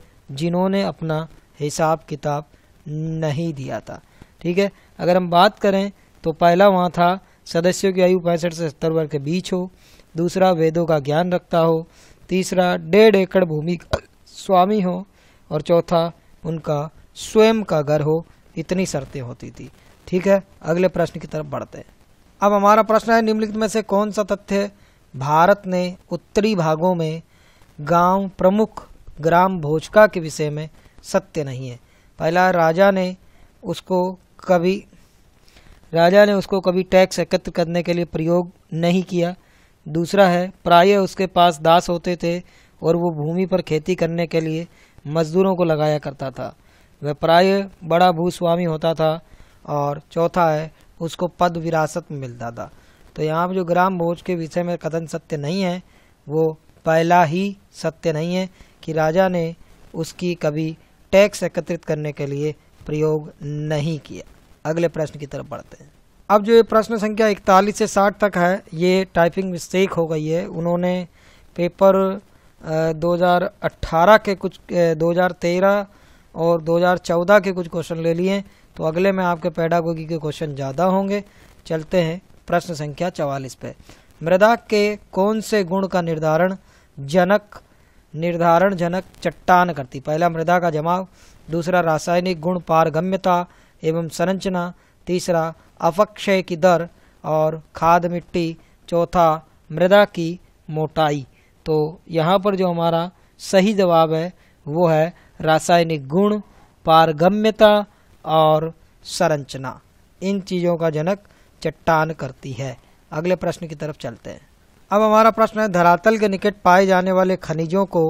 जिन्होंने अपना हिसाब किताब नहीं दिया था ठीक है अगर हम बात करें तो पहला वहाँ था सदस्यों की आयु पैंसठ से सत्तर वर्ष के बीच हो दूसरा वेदों का ज्ञान रखता हो तीसरा डेढ़ एकड़ भूमि स्वामी हो और चौथा उनका स्वयं का घर हो इतनी शर्तें होती थी ठीक है अगले प्रश्न की तरफ बढ़ते हैं अब हमारा प्रश्न है निम्नलिखित में से कौन सा तथ्य भारत ने उत्तरी भागों में गांव प्रमुख ग्राम भोजका के विषय में सत्य नहीं है पहला राजा ने उसको कभी राजा ने उसको कभी टैक्स एकत्र करने के लिए प्रयोग नहीं किया दूसरा है प्राय उसके पास दास होते थे और वो भूमि पर खेती करने के लिए मजदूरों को लगाया करता था वह प्राय बड़ा भूस्वामी होता था और चौथा है उसको पद विरासत में मिलता था तो यहाँ पर जो ग्राम भोज के विषय में कथन सत्य नहीं है वो पहला ही सत्य नहीं है कि राजा ने उसकी कभी टैक्स एकत्रित करने के लिए प्रयोग नहीं किया अगले प्रश्न की तरफ बढ़ते हैं अब जो ये प्रश्न संख्या इकतालीस से साठ तक है ये टाइपिंग मिस्टेक हो गई है उन्होंने पेपर आ, 2018 के कुछ ए, 2013 और 2014 के कुछ क्वेश्चन ले लिए तो अगले में आपके पैडागोगी के क्वेश्चन ज़्यादा होंगे चलते हैं प्रश्न संख्या चवालीस पे मृदा के कौन से गुण का निर्धारण जनक निर्धारण जनक चट्टान करती पहला मृदा का जमाव दूसरा रासायनिक गुण पारगम्यता एवं संरचना तीसरा अपक्षय की दर और खाद मिट्टी चौथा मृदा की मोटाई तो यहाँ पर जो हमारा सही जवाब है वो है रासायनिक गुण पारगम्यता और संरचना इन चीज़ों का जनक चट्टान करती है अगले प्रश्न की तरफ चलते हैं अब हमारा प्रश्न है धरातल के निकट पाए जाने वाले खनिजों को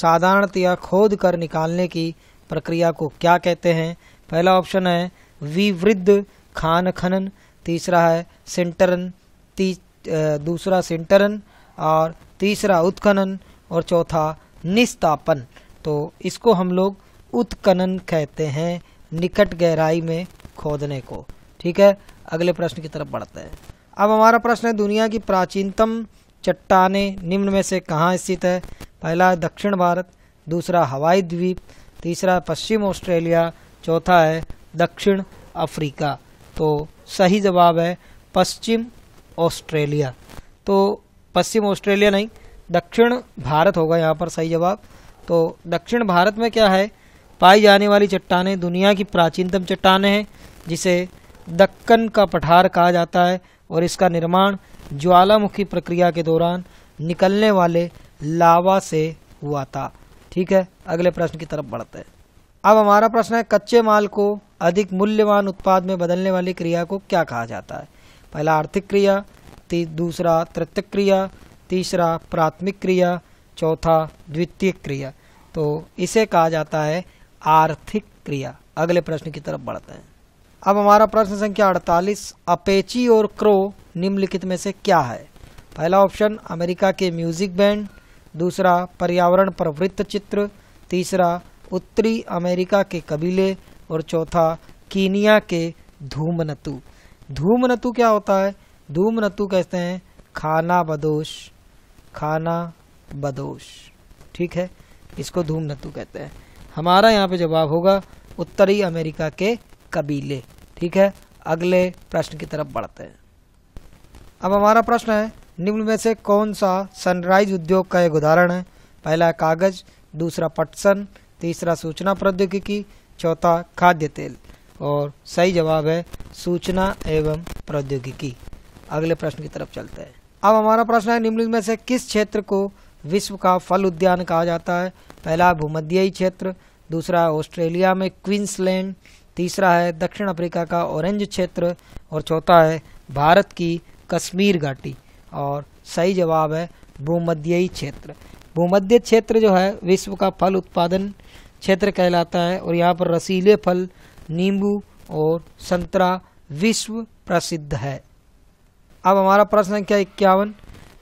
साधारणतया खोद कर निकालने की प्रक्रिया को क्या कहते हैं पहला ऑप्शन है विवृद्ध खान खनन तीसरा है सिंटरन ती, दूसरा सिंटरन और तीसरा उत्खनन और चौथा निस्तापन तो इसको हम लोग उत्खनन कहते हैं निकट गहराई में खोदने को ठीक है अगले प्रश्न की तरफ बढ़ते हैं अब हमारा प्रश्न है दुनिया की प्राचीनतम चट्टाने निम्न में से कहाँ स्थित है पहला है दक्षिण भारत दूसरा हवाई द्वीप तीसरा पश्चिम ऑस्ट्रेलिया चौथा है दक्षिण अफ्रीका तो सही जवाब है पश्चिम ऑस्ट्रेलिया तो पश्चिम ऑस्ट्रेलिया नहीं दक्षिण भारत होगा यहाँ पर सही जवाब तो दक्षिण भारत में क्या है पाई जाने वाली चट्टानें दुनिया की प्राचीनतम चट्टाने हैं जिसे दक्कन का पठार कहा जाता है और इसका निर्माण ज्वालामुखी प्रक्रिया के दौरान निकलने वाले लावा से हुआ था ठीक है अगले प्रश्न की तरफ बढ़ते हैं अब हमारा प्रश्न है कच्चे माल को अधिक मूल्यवान उत्पाद में बदलने वाली क्रिया को क्या कहा जाता है पहला आर्थिक क्रिया दूसरा तृतीय क्रिया तीसरा प्राथमिक क्रिया चौथा द्वितीय क्रिया तो इसे कहा जाता है आर्थिक क्रिया अगले प्रश्न की तरफ बढ़ते हैं अब हमारा प्रश्न संख्या 48 अपेची और क्रो निम्नलिखित में से क्या है पहला ऑप्शन अमेरिका के म्यूजिक बैंड दूसरा पर्यावरण पर वृत्त चित्र तीसरा उत्तरी अमेरिका के कबीले और चौथा कीनिया के धूमनतु धूमनतु क्या होता है धूमनतु कहते हैं खाना बदोश खाना बदोश ठीक है इसको धूमनतु कहते हैं हमारा यहाँ पे जवाब होगा उत्तरी अमेरिका के कबीले ठीक है अगले प्रश्न की तरफ बढ़ते हैं अब हमारा प्रश्न है निम्न में से कौन सा सनराइज उद्योग का एक उदाहरण है पहला कागज दूसरा पटसन तीसरा सूचना प्रौद्योगिकी चौथा खाद्य तेल और सही जवाब है सूचना एवं प्रौद्योगिकी अगले प्रश्न की तरफ चलते हैं अब हमारा प्रश्न है निम्नलिखित में से किस क्षेत्र को विश्व का फल उद्यान कहा जाता है पहला भूमध्यई क्षेत्र दूसरा ऑस्ट्रेलिया में क्वींसलैंड तीसरा है दक्षिण अफ्रीका का ऑरेंज क्षेत्र और चौथा है भारत की कश्मीर घाटी और सही जवाब है भूमध्यई क्षेत्र भूमध्य क्षेत्र जो है विश्व का फल उत्पादन क्षेत्र कहलाता है और यहाँ पर रसीले फल नींबू और संतरा विश्व प्रसिद्ध है अब हमारा प्रश्न संख्या इक्यावन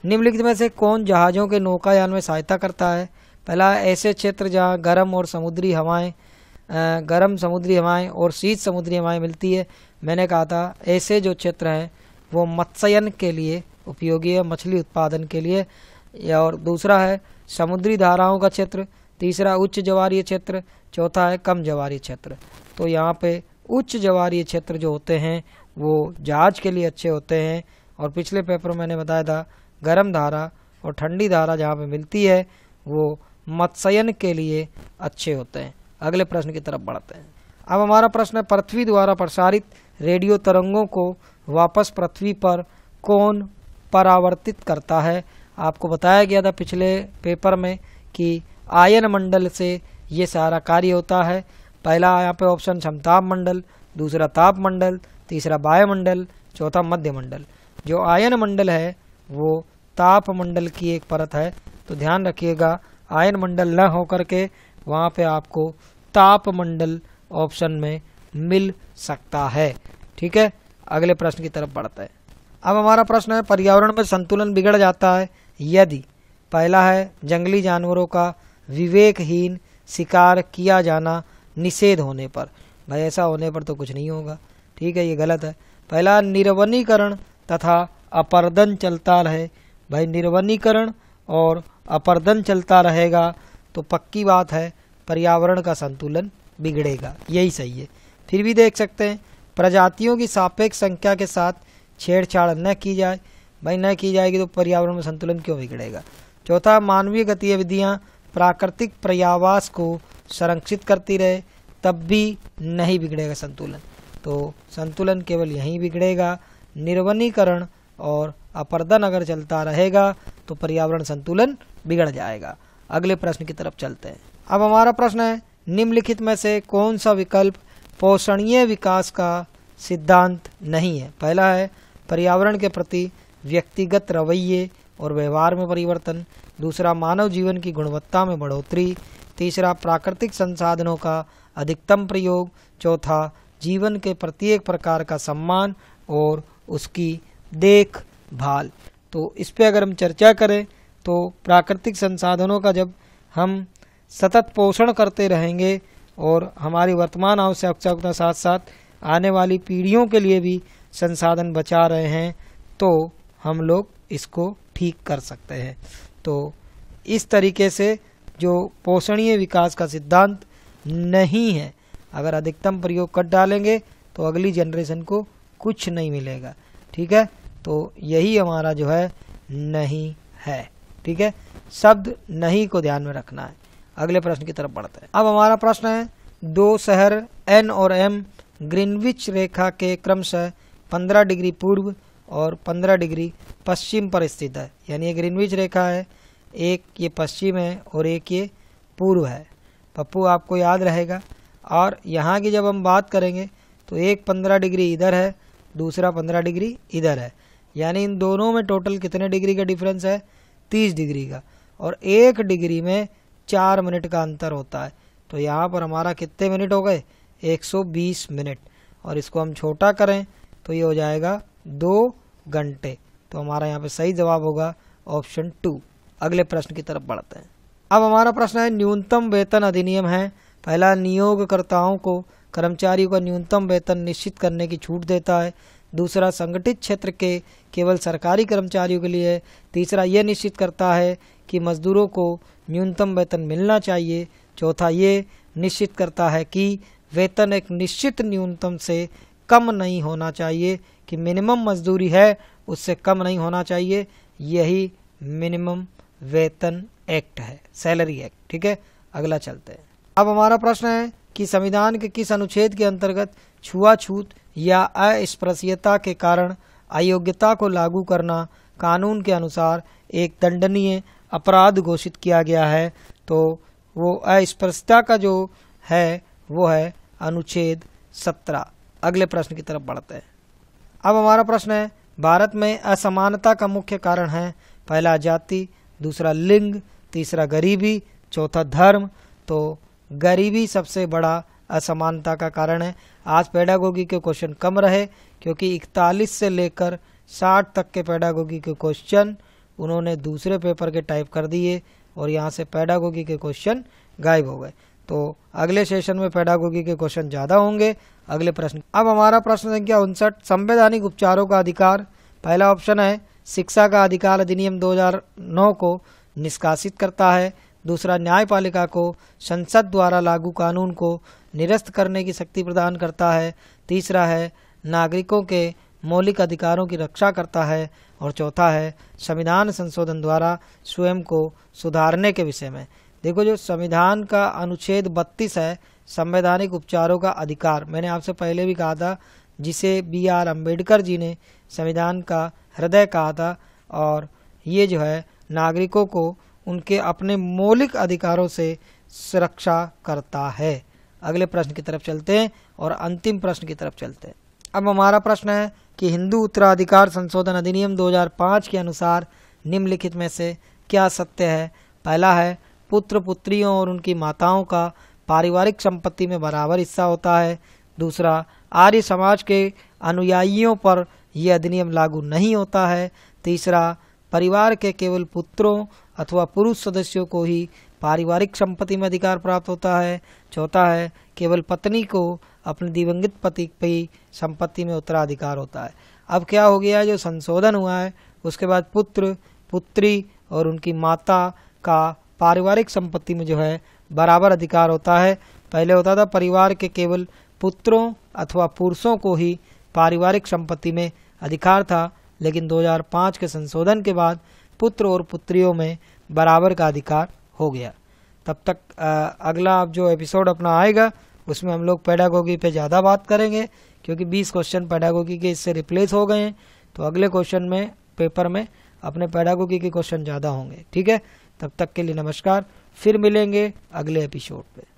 निम्नलिखित में से कौन जहाज़ों के नौकायान में सहायता करता है पहला ऐसे क्षेत्र जहाँ गर्म और समुद्री हवाएं गर्म समुद्री हवाएं और शीत समुद्री हवाएं मिलती है मैंने कहा था ऐसे जो क्षेत्र हैं वो मत्स्यन के लिए उपयोगी है मछली उत्पादन के लिए और दूसरा है समुद्री धाराओं का क्षेत्र तीसरा उच्च जवारीय क्षेत्र चौथा है कम जवारीय क्षेत्र तो यहाँ पे उच्च जवारीय क्षेत्र जो होते हैं वो जहाज के लिए अच्छे होते हैं और पिछले पेपर मैंने बताया था गर्म धारा और ठंडी धारा जहाँ पे मिलती है वो मत्स्यन के लिए अच्छे होते हैं अगले प्रश्न की तरफ बढ़ते हैं अब हमारा प्रश्न है पृथ्वी द्वारा प्रसारित रेडियो तरंगों को वापस पृथ्वी पर कौन परावर्तित करता है आपको बताया गया था पिछले पेपर में कि आयन मंडल से ये सारा कार्य होता है पहला यहाँ पे ऑप्शन क्षमताप मंडल दूसरा ताप मंडल तीसरा वायुमंडल चौथा मध्य मंडल जो आयन मंडल है वो ताप मंडल की एक परत है तो ध्यान रखिएगा आयन मंडल न हो के वहाँ पे आपको ताप मंडल ऑप्शन में मिल सकता है ठीक है अगले प्रश्न की तरफ बढ़ता है अब हमारा प्रश्न है पर्यावरण में संतुलन बिगड़ जाता है यदि पहला है जंगली जानवरों का विवेकहीन शिकार किया जाना निषेध होने पर भाई ऐसा होने पर तो कुछ नहीं होगा ठीक है ये गलत है पहला निर्वनीकरण तथा अपर्दन चलता रहे भाई निर्वनीकरण और अपर्दन चलता रहेगा तो पक्की बात है पर्यावरण का संतुलन बिगड़ेगा यही सही है फिर भी देख सकते हैं प्रजातियों की सापेक्ष संख्या के साथ छेड़छाड़ न की जाए भाई न की जाएगी तो पर्यावरण में संतुलन क्यों बिगड़ेगा चौथा मानवीय गतिविधियाँ प्राकृतिक पर्यावास को संरक्षित करती रहे तब भी नहीं बिगड़ेगा संतुलन तो संतुलन केवल यहीं बिगड़ेगा निर्वनीकरण और अपर्दन अगर चलता रहेगा तो पर्यावरण संतुलन बिगड़ जाएगा अगले प्रश्न की तरफ चलते हैं अब हमारा प्रश्न है निम्नलिखित में से कौन सा विकल्प पोषणीय विकास का सिद्धांत नहीं है पहला है पर्यावरण के प्रति व्यक्तिगत रवैये और व्यवहार में परिवर्तन दूसरा मानव जीवन की गुणवत्ता में बढ़ोतरी तीसरा प्राकृतिक संसाधनों का अधिकतम प्रयोग चौथा जीवन के प्रत्येक प्रकार का सम्मान और उसकी देखभाल तो इस पर अगर हम चर्चा करें तो प्राकृतिक संसाधनों का जब हम सतत पोषण करते रहेंगे और हमारी वर्तमान आवश्यकता के साथ साथ आने वाली पीढ़ियों के लिए भी संसाधन बचा रहे हैं तो हम लोग इसको ठीक कर सकते हैं तो इस तरीके से जो पोषणीय विकास का सिद्धांत नहीं है अगर अधिकतम प्रयोग कर डालेंगे तो अगली जनरेशन को कुछ नहीं मिलेगा ठीक है तो यही हमारा जो है नहीं है ठीक है शब्द नहीं को ध्यान में रखना है अगले प्रश्न की तरफ बढ़ते हैं अब हमारा प्रश्न है दो शहर एन और एम ग्रीनविच रेखा के क्रमशः 15 डिग्री पूर्व और 15 डिग्री पश्चिम पर स्थित है यानी ये ग्रीनविच रेखा है एक ये पश्चिम है और एक ये पूर्व है पप्पू आपको याद रहेगा और यहाँ की जब हम बात करेंगे तो एक पंद्रह डिग्री इधर है दूसरा पंद्रह डिग्री इधर है यानी इन दोनों में टोटल कितने डिग्री का डिफरेंस है तीस डिग्री का और एक डिग्री में चार मिनट का अंतर होता है तो यहाँ पर हमारा कितने मिनट हो गए बीस मिनट और इसको हम छोटा करें तो ये हो जाएगा दो घंटे तो हमारा यहाँ पे सही जवाब होगा ऑप्शन टू अगले प्रश्न की तरफ बढ़ते हैं अब हमारा प्रश्न है न्यूनतम वेतन अधिनियम है पहला नियोगकर्ताओं को कर्मचारियों का न्यूनतम वेतन निश्चित करने की छूट देता है दूसरा संगठित क्षेत्र के केवल सरकारी कर्मचारियों के लिए तीसरा यह निश्चित करता है कि मजदूरों को न्यूनतम वेतन मिलना चाहिए चौथा ये निश्चित करता है कि वेतन एक निश्चित न्यूनतम से कम नहीं होना चाहिए कि मिनिमम मजदूरी है उससे कम नहीं होना चाहिए यही मिनिमम वेतन एक्ट है सैलरी एक्ट ठीक है अगला चलते हैं अब हमारा प्रश्न है कि संविधान के किस अनुच्छेद के अंतर्गत छुआछूत या अस्पृश्यता के कारण अयोग्यता को लागू करना कानून के अनुसार एक दंडनीय अपराध घोषित किया गया है तो वो अस्पृश्यता का जो है वो है अनुच्छेद सत्रह अगले प्रश्न की तरफ बढ़ते हैं अब हमारा प्रश्न है भारत में असमानता का मुख्य कारण है पहला जाति दूसरा लिंग तीसरा गरीबी चौथा धर्म तो गरीबी सबसे बड़ा असमानता का कारण है आज पैडागोगी के क्वेश्चन कम रहे क्योंकि इकतालीस से लेकर साठ तक के पैडागोगी के क्वेश्चन उन्होंने दूसरे पेपर के टाइप कर दिए और यहाँ से पैडागोगी के क्वेश्चन गायब हो गए तो अगले सेशन में पैडागोगी के क्वेश्चन ज़्यादा होंगे अगले प्रश्न अब हमारा प्रश्न संख्या उनसठ संवैधानिक उपचारों का अधिकार पहला ऑप्शन है शिक्षा का अधिकार अधिनियम 2009 को निष्कासित करता है दूसरा न्यायपालिका को संसद द्वारा लागू कानून को निरस्त करने की शक्ति प्रदान करता है तीसरा है नागरिकों के मौलिक अधिकारों की रक्षा करता है और चौथा है संविधान संशोधन द्वारा स्वयं को सुधारने के विषय में देखो जो संविधान का अनुच्छेद बत्तीस है संवैधानिक उपचारों का अधिकार मैंने आपसे पहले भी कहा था जिसे बी आर अम्बेडकर जी ने संविधान का हृदय कहा था और ये जो है नागरिकों को उनके अपने मौलिक अधिकारों से सुरक्षा करता है अगले प्रश्न की तरफ चलते हैं और अंतिम प्रश्न की तरफ चलते हैं अब हमारा प्रश्न है कि हिंदू उत्तराधिकार संशोधन अधिनियम 2005 के अनुसार निम्नलिखित में से क्या सत्य है पहला है पुत्र पुत्रियों और उनकी माताओं का पारिवारिक संपत्ति में बराबर हिस्सा होता है दूसरा आर्य समाज के अनुयायियों पर ये अधिनियम लागू नहीं होता है तीसरा परिवार के केवल पुत्रों अथवा पुरुष सदस्यों को ही पारिवारिक संपत्ति में अधिकार प्राप्त होता है चौथा है केवल पत्नी को अपने दिवंगत पति की संपत्ति में उत्तराधिकार होता है अब क्या हो गया जो संशोधन हुआ है उसके बाद पुत्र पुत्री और उनकी माता का पारिवारिक संपत्ति में जो है बराबर अधिकार होता है पहले होता था परिवार के केवल पुत्रों अथवा पुरुषों को ही पारिवारिक संपत्ति में अधिकार था लेकिन 2005 के संशोधन के बाद पुत्र और पुत्रियों में बराबर का अधिकार हो गया तब तक आ, अगला अब जो एपिसोड अपना आएगा उसमें हम लोग पैडागोगी पे ज़्यादा बात करेंगे क्योंकि 20 क्वेश्चन पैडागोगी के इससे रिप्लेस हो गए हैं तो अगले क्वेश्चन में पेपर में अपने पैडागोगी के क्वेश्चन ज़्यादा होंगे ठीक है तब तक के लिए नमस्कार फिर मिलेंगे अगले एपिसोड पर